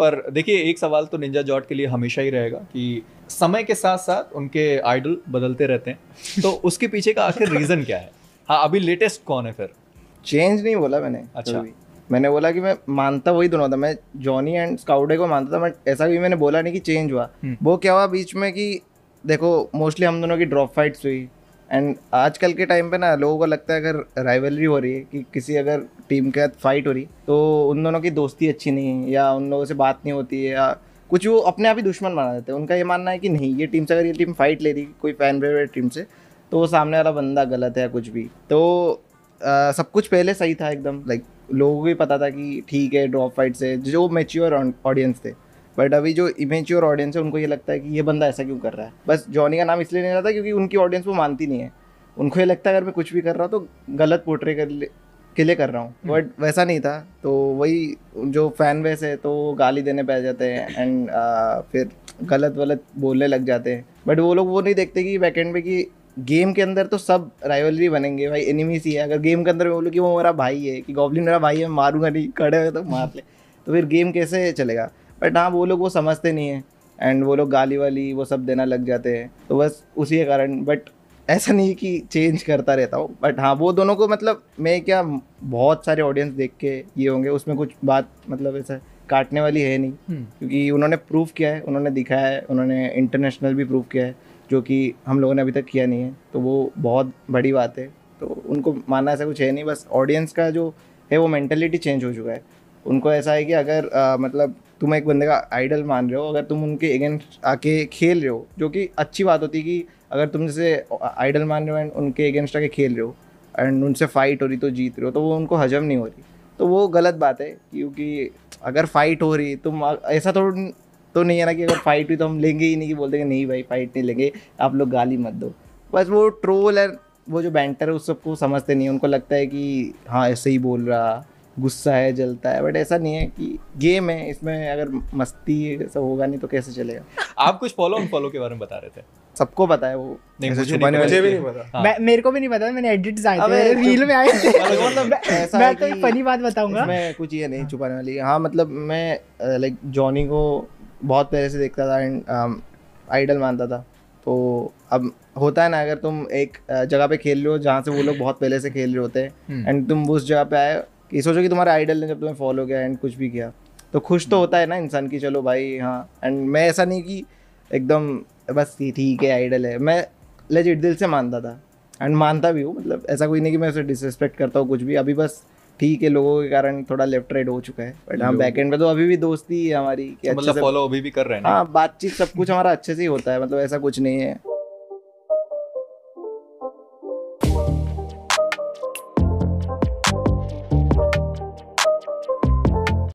पर देखिए एक सवाल तो निंजा जॉट के लिए हमेशा ही रहेगा कि समय के साथ साथ उनके आइडल बदलते रहते हैं तो उसके पीछे का आखिर रीज़न क्या है हाँ अभी लेटेस्ट कौन है फिर चेंज नहीं बोला मैंने अच्छा मैंने बोला कि मैं मानता वही दोनों था मैं जॉनी एंड स्काउडे को मानता था बट ऐसा भी मैंने बोला नहीं कि चेंज हुआ हम्म। वो क्या हुआ बीच में कि देखो मोस्टली हम दोनों की ड्रॉप फाइट्स हुई एंड आजकल के टाइम पे ना लोगों को लगता है अगर राइवलरी हो रही है कि किसी अगर टीम के साथ फाइट हो रही तो उन दोनों की दोस्ती अच्छी नहीं है या उन लोगों से बात नहीं होती है या कुछ वो अपने आप ही दुश्मन बना देते हैं उनका ये मानना है कि नहीं ये टीम से अगर ये टीम फाइट ले रही कोई फैन फेवरेट टीम से तो वो सामने वाला बंदा गलत है या कुछ भी तो आ, सब कुछ पहले सही था एकदम लाइक लोगों को भी पता था कि ठीक है ड्रॉप फाइट से जो मेच्योर ऑडियंस थे बट अभी जो इमेच्योर ऑडियंस है उनको ये लगता है कि ये बंदा ऐसा क्यों कर रहा है बस जॉनी का नाम इसलिए नहीं रहता क्योंकि उनकी ऑडियंस वो मानती नहीं है उनको ये लगता है अगर मैं कुछ भी कर रहा हूँ तो गलत पोर्ट्रे कर ले के लिए कर रहा हूँ हम्म। बट वैसा नहीं था तो वही जो फैन वेस है तो गाली देने पै जाते हैं एंड फिर गलत वलत बोलने लग जाते हैं बट वो लोग वो नहीं देखते कि एंड में कि गेम के अंदर तो सब राइवलरी बनेंगे भाई एनिमीज ही है अगर गेम के अंदर बोलूँ कि वो मेरा भाई है कि गॉबलिन मेरा भाई है मारूंगा नहीं खड़े हो तो मार ले तो फिर गेम कैसे चलेगा बट हाँ वो लोग वो समझते नहीं है एंड वो लोग गाली वाली वो सब देना लग जाते हैं तो बस उसी के कारण बट ऐसा नहीं कि चेंज करता रहता हूँ बट हाँ वो दोनों को मतलब मैं क्या बहुत सारे ऑडियंस देख के ये होंगे उसमें कुछ बात मतलब ऐसा काटने वाली है नहीं हम्म। क्योंकि उन्होंने प्रूफ किया है उन्होंने दिखाया है उन्होंने इंटरनेशनल भी प्रूफ किया है जो कि हम लोगों ने अभी तक किया नहीं है तो वो बहुत बड़ी बात है तो उनको मानना ऐसा कुछ है नहीं बस ऑडियंस का जो है वो मैंटेलिटी चेंज हो चुका है उनको ऐसा है कि अगर आ, मतलब तुम एक बंदे का आइडल मान रहे हो अगर तुम उनके अगेंस्ट आके खेल रहे हो जो कि अच्छी बात होती कि अगर तुम जैसे आइडल मान रहे हो एंड उनके अगेंस्ट आके खेल रहे हो एंड उनसे फाइट हो रही तो जीत रहे हो तो वो उनको हजम नहीं हो रही तो वो गलत बात है क्योंकि अगर फाइट हो रही तुम ऐसा तो तो नहीं है ना कि अगर फाइट हुई तो हम लेंगे ही नहीं कि बोलते देंगे नहीं भाई फाइट नहीं लेंगे आप लोग गाली मत दो बस वो ट्रोल एंड वो जो बैंटर है उस सबको समझते नहीं उनको लगता है कि हाँ ऐसे ही बोल रहा गुस्सा है जलता है बट ऐसा नहीं है कि गेम है इसमें अगर मस्ती सब होगा नहीं तो कैसे चलेगा आप कुछ फॉलो फॉलो के बारे में बता रहे थे सबको पता है वो मेरे को भी नहीं पता मैंने एडिट्स आए थे रील में आए थे मतलब मैं तो एक फनी बात बताऊंगा मैं कुछ ये नहीं छुपाने वाली हाँ मतलब मैं लाइक जॉनी को बहुत पहले से देखता था एंड आइडल मानता था तो अब होता है ना अगर तुम एक जगह पे खेल रहे हो जहाँ से वो लोग बहुत पहले से खेल रहे होते हैं एंड हम्म। तुम उस जगह पे आए कि सोचो कि तुम्हारा आइडल ने जब तुम्हें फॉलो किया एंड कुछ भी किया तो खुश तो होता है ना इंसान की चलो भाई हाँ एंड मैं ऐसा नहीं कि एकदम बस ये ठीक है आइडल है मैं लेजिट दिल से मानता था एंड मानता भी हूँ मतलब ऐसा कोई नहीं कि मैं उसे डिसरिस्पेक्ट करता हूँ कुछ भी अभी बस ठीक है लोगों के कारण थोड़ा लेफ्ट राइट हो चुका है बट हम बैक एंड में तो अभी भी दोस्ती है हमारी तो मतलब फॉलो अभी भी कर रहे हैं हाँ बातचीत सब कुछ हमारा अच्छे से ही होता है मतलब ऐसा कुछ नहीं है